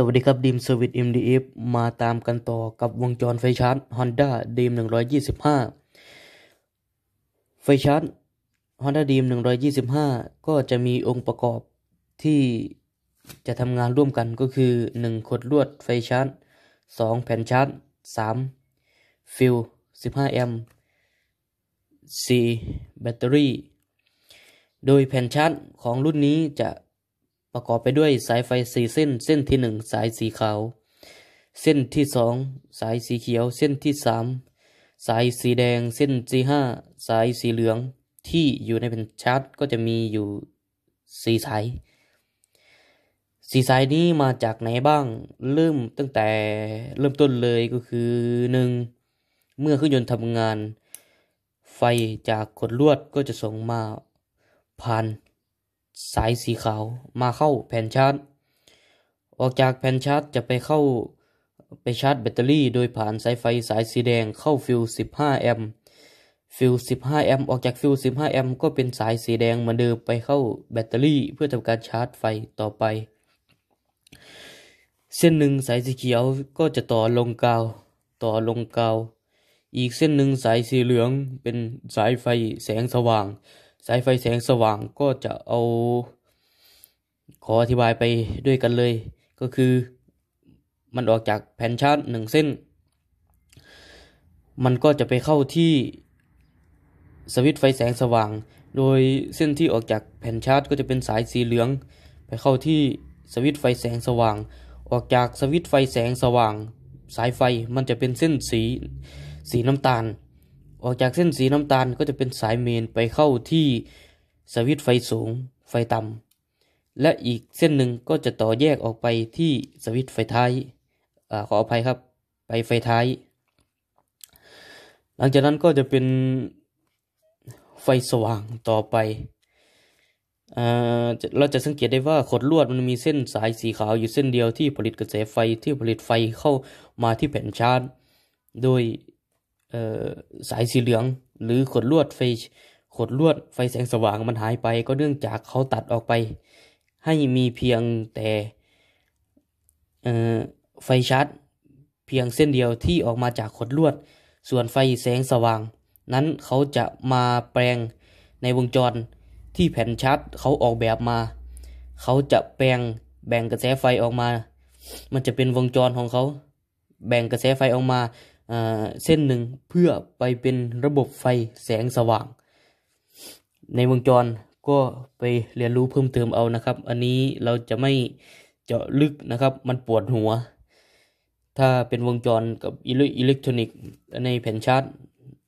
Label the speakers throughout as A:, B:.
A: สวัสดีครับดีมเซอร์วิส MDF มาตามกันต่อกับวงจรไฟชาร์จ Honda d ยี่สิบห้าไฟชาร์จ Honda d ยี่สิบห้าก็จะมีองค์ประกอบที่จะทำงานร่วมกันก็คือหนึ่งขดลวดไฟชาร์จสองแผ่นชาร์จสามฟิลสิบห้าแอมป์สี่แบตเตอรี่ โดยแผ่นชาร์จของรุ่นนี้จะประกอบไปด้วยสายไฟสีเส้น เส้นที่หนึ่งสายสีขาว เส้นที่สองสายสีเขียว เส้นที่สามสายสีแดง เส้นที่ห้าสายสีเหลือง ที่อยู่ในเป็นชาร์ตก็จะมีอยู่สีสาย สีสายนี้มาจากไหนบ้าง เริ่มตั้งแต่เริ่มต้นเลยก็คือหนึ่งเมื่อเครื่องยนต์ทำงานไฟจากขดลวดก็จะส่งมาผ่านสายสีขาวมาเข้าแผ่นชาร์จ ออกจากแผ่นชาร์จจะไปเข้าไปชาร์จแบตเตอรี่โดยผ่านสายไฟสายสีแดงเข้าฟิล15แอมป์ ฟิล15แอมป์ออกจากฟิล15แอมป์ก็เป็นสายสีแดงเหมือนเดิมไปเข้าแบตเตอรี่เพื่อทำการชาร์จไฟต่อไป เส้นหนึ่งสายสีเขียวก็จะต่อลงกาว ต่อลงกาว อีกเส้นหนึ่งสายสีเหลืองเป็นสายไฟแสงสว่างสายไฟแสงสว่างก็จะเอาขออธิบายไปด้วยกันเลย ก็คือมันออกจากแผ่นชาร์จหนึ่งเส้น มันก็จะไปเข้าที่สวิตไฟแสงสว่าง โดยเส้นที่ออกจากแผ่นชาร์จก็จะเป็นสายสีเหลือง ไปเข้าที่สวิตไฟแสงสว่าง ออกจากสวิตไฟแสงสว่าง สายไฟมันจะเป็นเส้นสีสีน้ำตาลออกจากเส้นสีน้ำตาลก็จะเป็นสายเมนไปเข้าที่สวิตไฟสูงไฟต่ำและอีกเส้นหนึ่งก็จะต่อแยกออกไปที่สวิตไฟท้ายอขออภัยครับไปไฟท้าย หลังจากนั้นก็จะเป็นไฟสว่างต่อไป เราจะสังเกตได้ว่าขดลวดมันมีเส้นสายสีขาวอยู่เส้นเดียวที่ผลิตกระแสไฟที่ผลิตไฟเข้ามาที่แผ่นชาร์จโดยสายสีเหลืองหรือขดลวดไฟ ขดลวดไฟแสงสว่างมันหายไปก็เนื่องจากเขาตัดออกไป ให้มีเพียงแต่ไฟชาร์จเพียงเส้นเดียวที่ออกมาจากขดลวดส่วนไฟแสงสว่าง นั้นเขาจะมาแปลงในวงจรที่แผ่นชาร์จเขาออกแบบมา เขาจะแปลงแบ่งกระแสไฟออกมา มันจะเป็นวงจรของเขา แบ่งกระแสไฟออกมาเส้นหนึ่งเพื่อไปเป็นระบบไฟแสงสว่าง ในวงจรก็ไปเรียนรู้เพิ่มเติมเอานะครับ อันนี้เราจะไม่เจาะลึกนะครับมันปวดหัว ถ้าเป็นวงจรกับอิเล็กทรอนิกส์ในแผ่นชาร์ต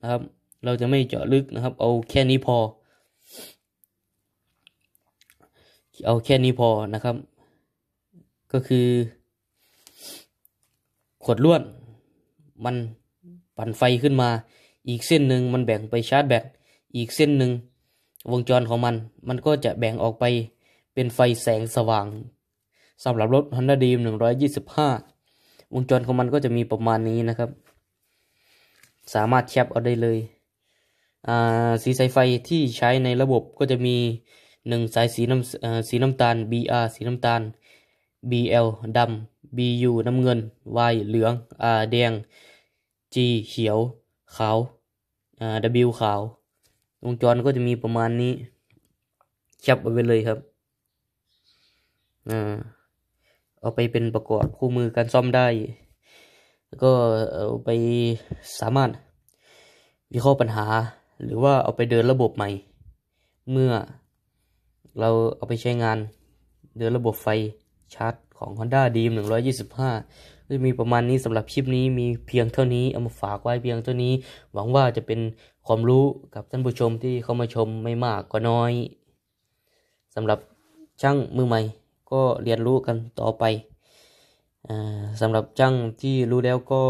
A: นะครับ เราจะไม่เจาะลึกนะครับ เอาแค่นี้พอ เอาแค่นี้พอนะครับ ก็คือขวดล้วนมันปั่นไฟขึ้นมา อีกเส้นหนึ่งมันแบ่งไปชาร์จแบต อีกเส้นหนึ่งวงจรของมัน มันก็จะแบ่งออกไปเป็นไฟแสงสว่างสำหรับรถ Honda d r e a m 125 วงจรของมันก็จะมีประมาณนี้นะครับ สามารถแคปเอาได้เลย สีสายไฟที่ใช้ในระบบก็จะมี1สายสีน้ำสีน้ำตาล BR สีน้ำตาล BL ดำ BU น้ำเงิน Y เหลือง R แดง G เขียว ขาวอ่า W ขาววงจรก็จะมีประมาณนี้ ชับเอาไว้เลยครับอ่าเอาไปเป็นประกอบคู่มือการซ่อมได้ก็เอาไปสามารถวิเคราะห์ปัญหา หรือว่าเอาไปเดินระบบใหม่ เมื่อเราเอาไปใช้งานเดินระบบไฟชาร์จ ของ Honda d ีม125จะมีประมาณนี้สำหรับคลิปนี้มีเพียงเท่านี้เอามาฝากไว้เพียงเท่านี้หวังว่าจะเป็นความรู้กับท่านผู้ชมที่เข้ามาชมไม่มากก็น้อยสำหรับช่างมือใหม่ก็เรียนรู้กันต่อไปสำหรับช่างที่รู้แล้วก็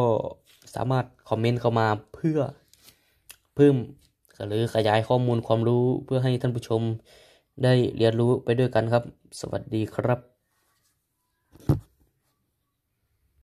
A: สามารถ คอมเมนต์เข้ามาเพื่อเพิ่ม หรือขยายข้อมูลความรู้เพื่อให้ท่านผู้ชม ได้เรียนรู้ไปด้วยกันครับ สวัสดีครับ